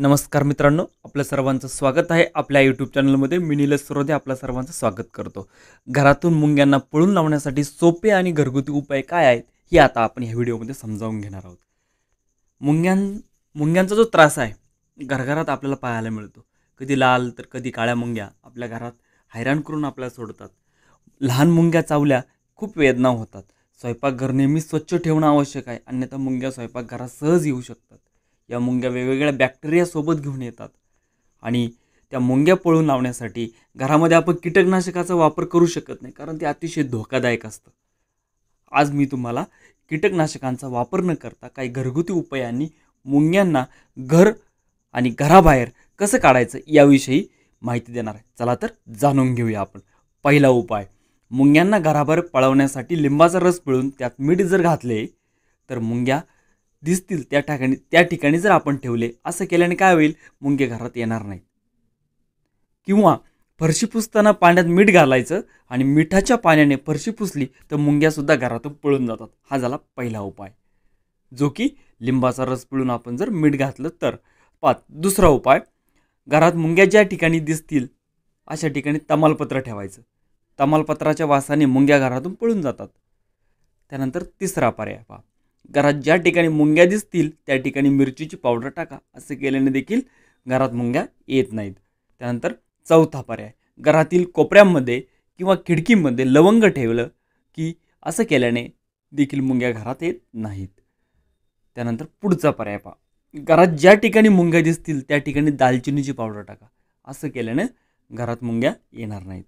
नमस्कार मित्रांनो आपल्या सर्वांचं स्वागत आहे आपल्या यूट्यूब चॅनलमध्ये मी सरोदे आपल्या सर्वांचं स्वागत करतो घरातून मुंग्यांना पळून लावण्यासाठी सोपे आणि घरगुती उपाय काय आहेत हे आता आपण ह्या व्हिडिओमध्ये समजावून घेणार आहोत मुंग्यां मुंग्यांचा जो त्रास आहे घरघरात आपल्याला पाहायला मिळतो कधी लाल तर कधी काळ्या मुंग्या आपल्या घरात हैराण करून आपल्याला सोडतात लहान मुंग्या चावल्या खूप वेदना होतात स्वयंपाकघर नेहमी स्वच्छ ठेवणं आवश्यक आहे अन्यथा मुंग्या स्वयंपाकघरात सहज येऊ शकतात या मुंग्या वेगवेगळ्या बॅक्टेरियासोबत घेऊन येतात आणि त्या मुंग्या पळून लावण्यासाठी घरामध्ये आपण कीटकनाशकाचा वापर करू शकत नाही कारण ते अतिशय धोकादायक असतं आज मी तुम्हाला कीटकनाशकांचा वापर न करता काही घरगुती उपायांनी मुंग्यांना घर आणि घराबाहेर कसं काढायचं याविषयी माहिती देणार आहे चला तर जाणून घेऊया आपण पहिला उपाय मुंग्यांना घराबाहेर पळवण्यासाठी लिंबाचा रस पिळून त्यात मीठ जर घातले तर मुंग्या दिसतील त्या ठिकाणी त्या ठिकाणी जर आपण ठेवले असं केल्याने काय होईल मुंगे घरात येणार नाहीत किंवा फरशी पुसताना पाण्यात मीठ घालायचं आणि मिठाच्या पाण्याने फरशी पुसली तर मुंग्यासुद्धा घरातून पळून जातात हा झाला पहिला उपाय जो की लिंबाचा रस पिळून आपण जर मीठ घातलं तर पाच दुसरा उपाय घरात मुंग्या ज्या ठिकाणी दिसतील अशा ठिकाणी तमालपत्र ठेवायचं तमालपत्राच्या वासाने मुंग्या घरातून पळून जातात त्यानंतर तिसरा पर्याय पा घरात ज्या ठिकाणी मुंग्या दिसतील त्या ठिकाणी मिरचीची पावडर टाका असं केल्याने देखील घरात मुंग्या येत नाहीत त्यानंतर चौथा पर्याय घरातील कोपऱ्यांमध्ये किंवा खिडकीमध्ये लवंग ठेवलं की असं केल्याने देखील मुंग्या घरात येत नाहीत त्यानंतर पुढचा पर्याय पहा घरात ज्या ठिकाणी मुंग्या दिसतील त्या ठिकाणी दालचिनीची पावडर टाका असं केल्याने घरात मुंग्या येणार नाहीत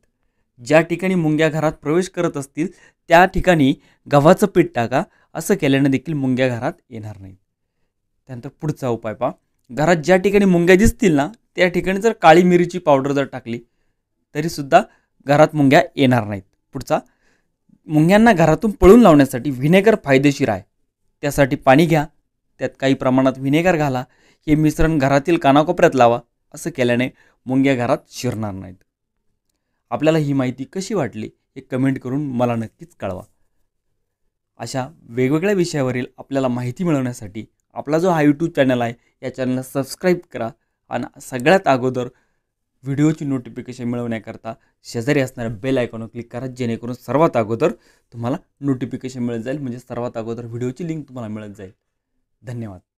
ज्या ठिकाणी मुंग्या घरात प्रवेश करत असतील त्या ठिकाणी गव्हाचं पीठ टाका असं केल्याने देखील मुंग्या घरात येणार नाहीत त्यानंतर पुढचा उपाय पहा घरात ज्या ठिकाणी मुंग्या दिसतील ना त्या ठिकाणी जर काळी मिरीची पावडर जर टाकली तरीसुद्धा घरात मुंग्या येणार नाहीत पुढचा मुंग्यांना घरातून पळून लावण्यासाठी व्हिनेगर फायदेशीर आहे त्यासाठी पाणी घ्या त्यात काही प्रमाणात व्हिनेगर घाला हे मिश्रण घरातील कानाकोपऱ्यात लावा असं केल्याने मुंग्या घरात शिरणार नाहीत आपल्याला ही माहिती कशी वाटली हे कमेंट करून मला नक्कीच कळवा अशा वेगवेगळ्या विषयावरील आपल्याला माहिती मिळवण्यासाठी आपला जो हा यूट्यूब चॅनल आहे या चॅनलला सबस्क्राईब करा आणि सगळ्यात अगोदर व्हिडिओची नोटिफिकेशन मिळवण्याकरता शेजारी असणाऱ्या बेल आयकॉनवर क्लिक करा जेणेकरून सर्वात अगोदर तुम्हाला नोटिफिकेशन मिळत जाईल म्हणजे सर्वात अगोदर व्हिडिओची लिंक तुम्हाला मिळत जाईल धन्यवाद